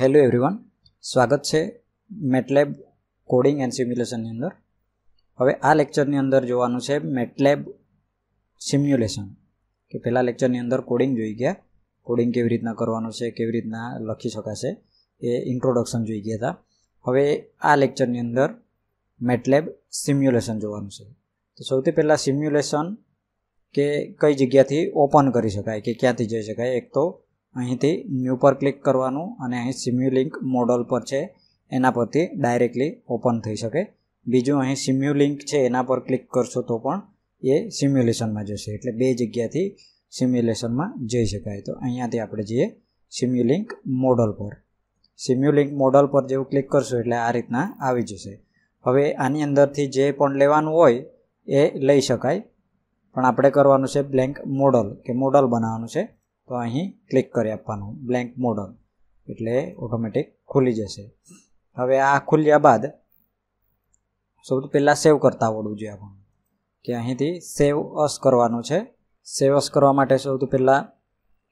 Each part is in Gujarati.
હેલો એવરીવન સ્વાગત છે મેટલેબ કોડિંગ એન્ડ સિમ્યુલેશનની અંદર હવે આ લેક્ચરની અંદર જોવાનું છે મેટલેબ સિમ્યુલેશન કે પહેલાં લેક્ચરની અંદર કોડિંગ જોઈ ગયા કોડિંગ કેવી રીતના કરવાનું છે કેવી રીતના લખી શકાશે એ ઇન્ટ્રોડક્શન જોઈ ગયા હતા હવે આ લેક્ચરની અંદર મેટલેબ સિમ્યુલેશન જોવાનું છે તો સૌથી પહેલાં સિમ્યુલેશન કે કઈ જગ્યાથી ઓપન કરી શકાય કે ક્યાંથી જઈ શકાય એક તો અહીંથી ન્યૂ પર ક્લિક કરવાનું અને અહીં સિમ્યુલિંક મોડલ પર છે એના પરથી ડાયરેક્ટલી ઓપન થઈ શકે બીજું અહીં સિમ્યુલિંક છે એના પર ક્લિક કરશો તો પણ એ સિમ્યુલેશનમાં જશે એટલે બે જગ્યાથી સિમ્યુલેશનમાં જઈ શકાય તો અહીંયાથી આપણે જઈએ સિમ્યુલિંક મોડલ પર સિમ્યુલિંક મોડલ પર જેવું ક્લિક કરશો એટલે આ રીતના આવી જશે હવે આની અંદરથી જે પણ લેવાનું હોય એ લઈ શકાય પણ આપણે કરવાનું છે બ્લેન્ક મોડલ કે મોડલ બનાવવાનું છે તો અહીં ક્લિક કરી આપવાનું બ્લેન્ક મોડલ એટલે ઓટોમેટિક ખુલી જશે હવે આ ખુલ્યા બાદ સૌથી પહેલાં સેવ કરતા આવડવું જોઈએ આપણું કે અહીંથી સેવ અસ કરવાનું છે સેવ અસ કરવા માટે સૌથી પહેલાં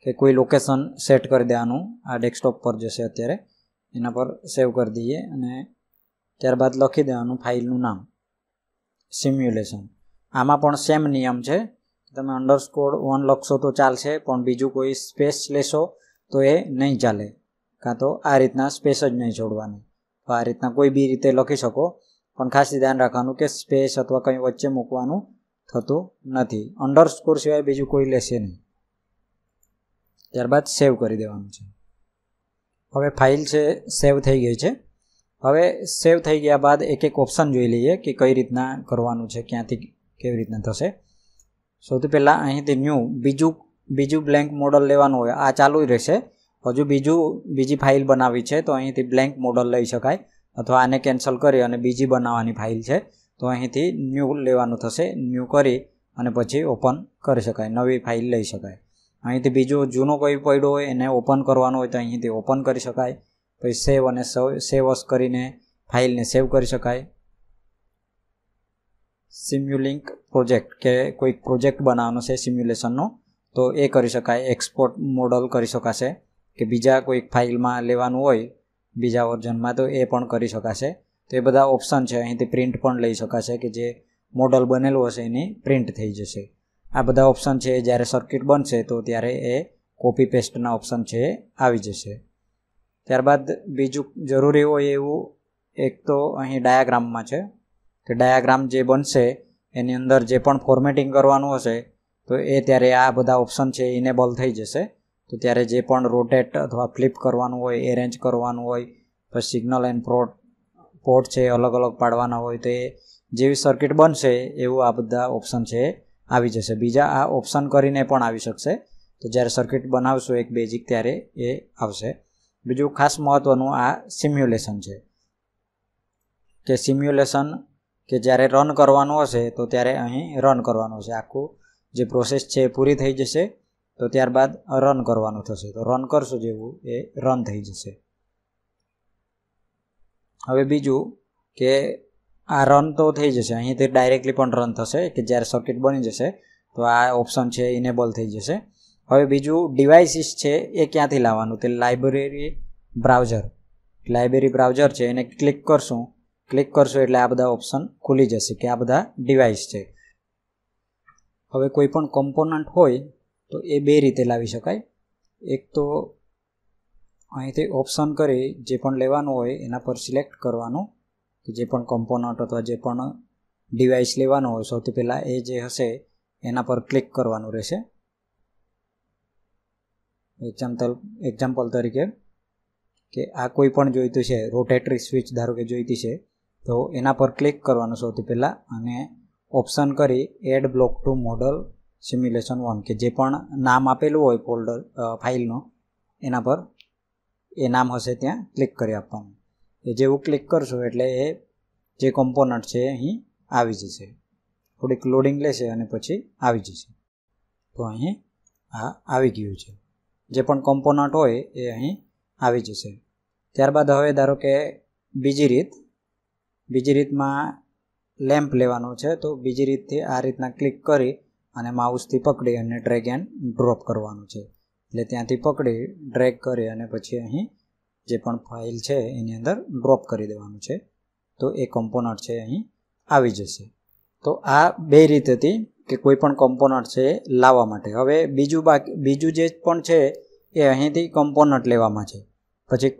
કે કોઈ લોકેશન સેટ કરી દેવાનું આ ડેસ્કટોપ પર જશે અત્યારે એના પર સેવ કરી દઈએ અને ત્યારબાદ લખી દેવાનું ફાઇલનું નામ સિમ્યુલેશન આમાં પણ સેમ નિયમ છે તમે અંડરસ્કોર વન લખશો તો ચાલશે પણ બીજું કોઈ સ્પેસ લેશો તો એ નહીં ચાલે કાં તો આ રીતના સ્પેસ જ નહીં છોડવાની તો આ રીતના કોઈ બી રીતે લખી શકો પણ ખાસ ધ્યાન રાખવાનું કે સ્પેસ અથવા કંઈ વચ્ચે મૂકવાનું થતું નથી અંડરસ્કોર સિવાય બીજું કોઈ લેશે નહીં ત્યારબાદ સેવ કરી દેવાનું છે હવે ફાઇલ છે સેવ થઈ ગઈ છે હવે સેવ થઈ ગયા બાદ એક એક ઓપ્શન જોઈ લઈએ કે કઈ રીતના કરવાનું છે ક્યાંથી કેવી રીતના થશે સૌથી પહેલાં અહીંથી ન્યૂ બીજું બીજું બ્લેન્ક મોડલ લેવાનું હોય આ ચાલુ જ રહેશે હજુ બીજું બીજી ફાઇલ બનાવી છે તો અહીંથી બ્લેન્ક મોડલ લઈ શકાય અથવા આને કેન્સલ કરી અને બીજી બનાવવાની ફાઇલ છે તો અહીંથી ન્યૂ લેવાનું થશે ન્યૂ કરી અને પછી ઓપન કરી શકાય નવી ફાઇલ લઈ શકાય અહીંથી બીજો જૂનો કોઈ પડ્યો હોય એને ઓપન કરવાનો હોય તો અહીંથી ઓપન કરી શકાય પછી સેવ અને સેવ અસ કરીને ફાઇલને સેવ કરી શકાય સિમ્યુલિંક પ્રોજેક્ટ કે કોઈક પ્રોજેક્ટ બનાવવાનો છે સિમ્યુલેશનનો તો એ કરી શકાય એક્સપોર્ટ મોડલ કરી શકાશે કે બીજા કોઈક ફાઇલમાં લેવાનું હોય બીજા વર્ઝનમાં તો એ પણ કરી શકાશે તો એ બધા ઓપ્શન છે અહીંથી પ્રિન્ટ પણ લઈ શકાશે કે જે મોડલ બનેલું હશે એની પ્રિન્ટ થઈ જશે આ બધા ઓપ્શન છે જ્યારે સર્કિટ બનશે તો ત્યારે એ કોપી પેસ્ટના ઓપ્શન છે આવી જશે ત્યારબાદ બીજું જરૂરી હોય એવું એક તો અહીં ડાયાગ્રામમાં છે તે ડાયાગ્રામ જે બનશે એની અંદર જે પણ ફોર્મેટિંગ કરવાનું હશે તો એ ત્યારે આ બધા ઓપ્શન છે ઇનેબલ થઈ જશે તો ત્યારે જે પણ રોટેટ અથવા ફ્લિપ કરવાનું હોય એરેન્જ કરવાનું હોય પછી સિગ્નલ એન્ડ પ્રોટ પોર્ટ છે અલગ અલગ પાડવાના હોય તો એ જેવી સર્કિટ બનશે એવું આ બધા ઓપ્શન છે આવી જશે બીજા આ ઓપ્શન કરીને પણ આવી શકશે તો જ્યારે સર્કિટ બનાવશું એક બેઝિક ત્યારે એ આવશે બીજું ખાસ મહત્ત્વનું આ સિમ્યુલેશન છે કે સિમ્યુલેશન કે જ્યારે રન કરવાનું હશે તો ત્યારે અહીં રન કરવાનું છે આખું જે પ્રોસેસ છે એ પૂરી થઈ જશે તો ત્યારબાદ રન કરવાનું થશે તો રન કરશું જેવું એ રન થઈ જશે હવે બીજું કે આ રન તો થઈ જશે અહીંથી ડાયરેક્ટલી પણ રન થશે કે જ્યારે સર્કિટ બની જશે તો આ ઓપ્શન છે ઇનેબલ થઈ જશે હવે બીજું ડિવાઇસીસ છે એ ક્યાંથી લાવવાનું તે લાઇબ્રેરી બ્રાઉઝર લાઇબ્રેરી બ્રાઉઝર છે એને ક્લિક કરશું ક્લિક કરશો એટલે આ બધા ઓપ્શન ખુલી જશે કે આ બધા ડિવાઇસ છે હવે કોઈ પણ કમ્પોનન્ટ હોય તો એ બે રીતે લાવી શકાય એક તો અહીંથી ઓપ્શન કરી જે પણ લેવાનું હોય એના પર સિલેક્ટ કરવાનું કે જે પણ કમ્પોનન્ટ અથવા જે પણ ડિવાઇસ લેવાનું હોય સૌથી પહેલાં એ જે હશે એના પર ક્લિક કરવાનું રહેશે એક્ઝામ્પલ એક્ઝામ્પલ તરીકે કે આ કોઈ પણ જોઈતું છે રોટેટરી સ્વિચ ધારો કે જોઈતી છે તો એના પર ક્લિક કરવાનું સૌથી પહેલાં અને ઓપ્શન કરી add block to model simulation one કે જે પણ નામ આપેલું હોય ફોલ્ડર ફાઇલનું એના પર એ નામ હશે ત્યાં ક્લિક કરી આપવાનું એ જેવું ક્લિક કરશું એટલે એ જે કોમ્પોનન્ટ છે અહીં આવી જશે થોડીક લોડિંગ લેશે અને પછી આવી જશે તો અહીં આ આવી ગયું છે જે પણ કોમ્પોનન્ટ હોય એ અહીં આવી જશે ત્યારબાદ હવે ધારો કે બીજી રીત બીજી રીતમાં લેમ્પ લેવાનો છે તો બીજી રીતથી આ રીતના ક્લિક કરી અને માઉસથી પકડી અને ડ્રેગ એન્ડ ડ્રોપ કરવાનું છે એટલે ત્યાંથી પકડી ડ્રેગ કરી અને પછી અહીં જે પણ ફાઇલ છે એની અંદર ડ્રોપ કરી દેવાનું છે તો એ કોમ્પોનન્ટ છે અહીં આવી જશે તો આ બે રીત હતી કે કોઈ પણ કોમ્પોનન્ટ છે લાવવા માટે હવે બીજું બાકી બીજું જે પણ છે એ અહીંથી કોમ્પોનન્ટ લેવામાં છે પછી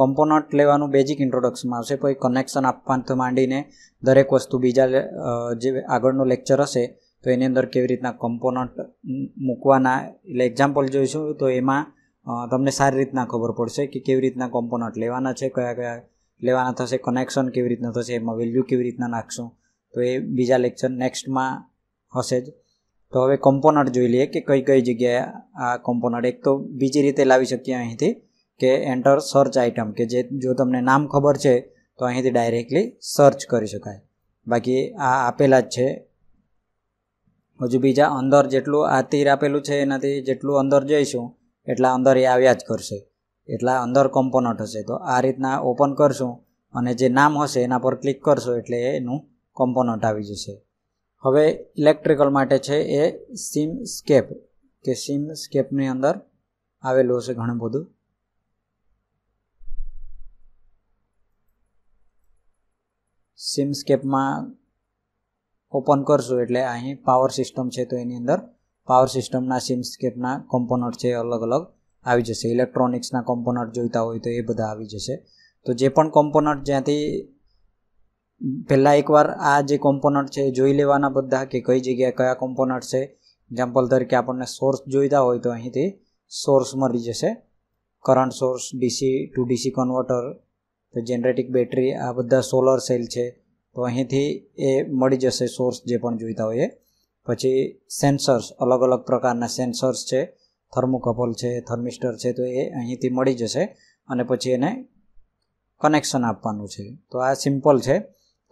કોમ્પોનટ લેવાનું બેઝિક ઇન્ટ્રોડક્શનમાં આવશે કોઈ કનેક્શન આપવાથી માંડીને દરેક વસ્તુ બીજા જે આગળનો લેક્ચર હશે તો એની અંદર કેવી રીતના કોમ્પોનટ મૂકવાના એટલે એક્ઝામ્પલ જોઈશું તો એમાં તમને સારી રીતના ખબર પડશે કે કેવી રીતના કોમ્પોનન્ટ લેવાના છે કયા કયા લેવાના થશે કનેક્શન કેવી રીતના થશે એમાં વેલ્યુ કેવી રીતના નાખશું તો એ બીજા લેક્ચર નેક્સ્ટમાં હશે જ તો હવે કોમ્પોનન્ટ જોઈ લઈએ કે કઈ કઈ જગ્યાએ આ કોમ્પોનન્ટ એક તો બીજી રીતે લાવી શકીએ અહીંથી કે એન્ટર સર્ચ આઇટમ કે જે જો તમને નામ ખબર છે તો અહીંથી ડાયરેક્ટલી સર્ચ કરી શકાય બાકી આ આપેલા જ છે હજુ બીજા અંદર જેટલું આ તીર આપેલું છે એનાથી જેટલું અંદર જઈશું એટલા અંદર એ આવ્યા જ કરશે એટલા અંદર કોમ્પોનન્ટ હશે તો આ રીતના ઓપન કરશું અને જે નામ હશે એના પર ક્લિક કરશો એટલે એનું કોમ્પોનન્ટ આવી જશે હવે ઇલેક્ટ્રિકલ માટે છે એ સીમ સ્કેપ કે સીમ સ્કેપની અંદર આવેલું હશે ઘણું બધું સિમસ્કેપમાં ઓપન કરશું એટલે અહીં પાવર સિસ્ટમ છે તો એની અંદર પાવર સિસ્ટમના સિમસ્કેપના કોમ્પોનન્ટ છે અલગ અલગ આવી જશે ઇલેક્ટ્રોનિક્સના કોમ્પોનન્ટ જોઈતા હોય તો એ બધા આવી જશે તો જે પણ કોમ્પોનન્ટ જ્યાંથી પહેલાં એકવાર આ જે કોમ્પોનન્ટ છે એ જોઈ લેવાના બધા કે કઈ જગ્યાએ કયા કોમ્પોનન્ટ છે એક્ઝામ્પલ તરીકે આપણને સોર્સ જોઈતા હોય તો અહીંથી સોર્સ મળી જશે current source DC to DC converter તો જનરેટિક બેટરી આ બધા સોલર સેલ છે તો અહીંથી એ મળી જશે સોર્સ જે પણ જોઈતા હોય એ પછી સેન્સર્સ અલગ અલગ પ્રકારના સેન્સર્સ છે થર્મોકપલ છે થર્મિસ્ટર છે તો એ અહીંથી મળી જશે અને પછી એને કનેક્શન આપવાનું છે તો આ સિમ્પલ છે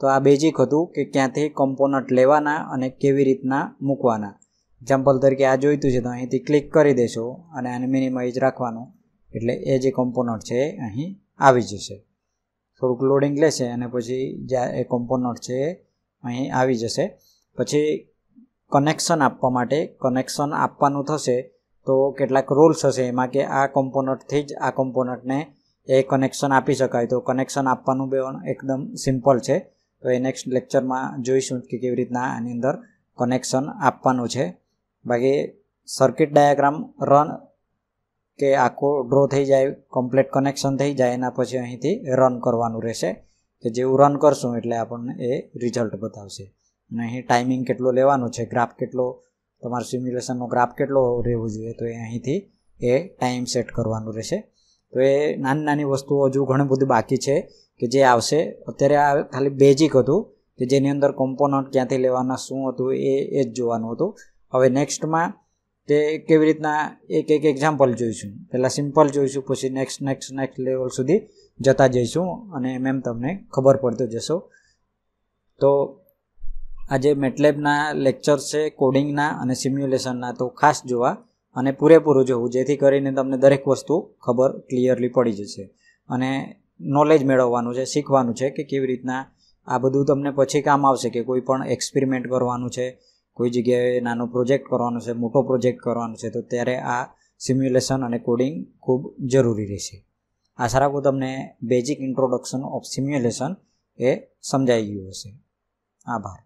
તો આ બેઝિક હતું કે ક્યાંથી કમ્પોનન્ટ લેવાના અને કેવી રીતના મૂકવાના એક્ઝામ્પલ તરીકે આ જોઈતું છે તો અહીંથી ક્લિક કરી દેશો અને આને મિનિમાઇઝ રાખવાનું એટલે એ જે કમ્પોનન્ટ છે એ અહીં આવી જશે થોડુંક લોડિંગ લેશે અને પછી જ્યાં એ કોમ્પોનન્ટ છે એ અહીં આવી જશે પછી કનેક્શન આપવા માટે કનેક્શન આપવાનું થશે તો કેટલાક રૂલ્સ હશે એમાં કે આ કોમ્પોનન્ટથી જ આ કોમ્પોનન્ટને એ કનેક્શન આપી શકાય તો કનેક્શન આપવાનું બે એકદમ સિમ્પલ છે તો એ નેક્સ્ટ લેક્ચરમાં જોઈશું કે કેવી રીતના આની અંદર કનેક્શન આપવાનું છે બાકી સર્કિટ ડાયાગ્રામ રન કે આખો ડ્રો થઈ જાય કમ્પ્લીટ કનેક્શન થઈ જાય એના પછી અહીંથી રન કરવાનું રહેશે કે જેવું રન કરશું એટલે આપણને એ રિઝલ્ટ બતાવશે અને અહીં ટાઈમિંગ કેટલો લેવાનો છે ગ્રાફ કેટલો તમારો સિમ્યુલેશનનો ગ્રાફ કેટલો રહેવું જોઈએ તો એ અહીંથી એ ટાઈમ સેટ કરવાનું રહેશે તો એ નાની નાની વસ્તુઓ હજુ ઘણી બધી બાકી છે કે જે આવશે અત્યારે આ ખાલી બેઝિક હતું કે જેની અંદર કોમ્પોનન્ટ ક્યાંથી લેવાના શું હતું એ એ જ જોવાનું હતું હવે નેક્સ્ટમાં તે કેવી રીતના એક એક એક્ઝામ્પલ જોઈશું પહેલાં સિમ્પલ જોઈશું પછી નેક્સ્ટ નેક્સ્ટ નેક્સ્ટ લેવલ સુધી જતા જઈશું અને એમ એમ તમને ખબર પડતું જશો તો આજે મેટલેબના લેક્ચર છે કોડિંગના અને સિમ્યુલેશનના તો ખાસ જોવા અને પૂરેપૂરું જોવું જેથી કરીને તમને દરેક વસ્તુ ખબર ક્લિયરલી પડી જશે અને નોલેજ મેળવવાનું છે શીખવાનું છે કે કેવી રીતના આ બધું તમને પછી કામ આવશે કે કોઈ પણ એક્સપેરિમેન્ટ કરવાનું છે કોઈ જગ્યાએ નાનો પ્રોજેક્ટ કરવાનો છે મોટો પ્રોજેક્ટ કરવાનો છે તો ત્યારે આ સિમ્યુલેશન અને કોડિંગ ખૂબ જરૂરી રહેશે આશા રાખું તમને બેઝિક ઇન્ટ્રોડક્શન ઓફ સિમ્યુલેશન એ સમજાઈ ગયું હશે આભાર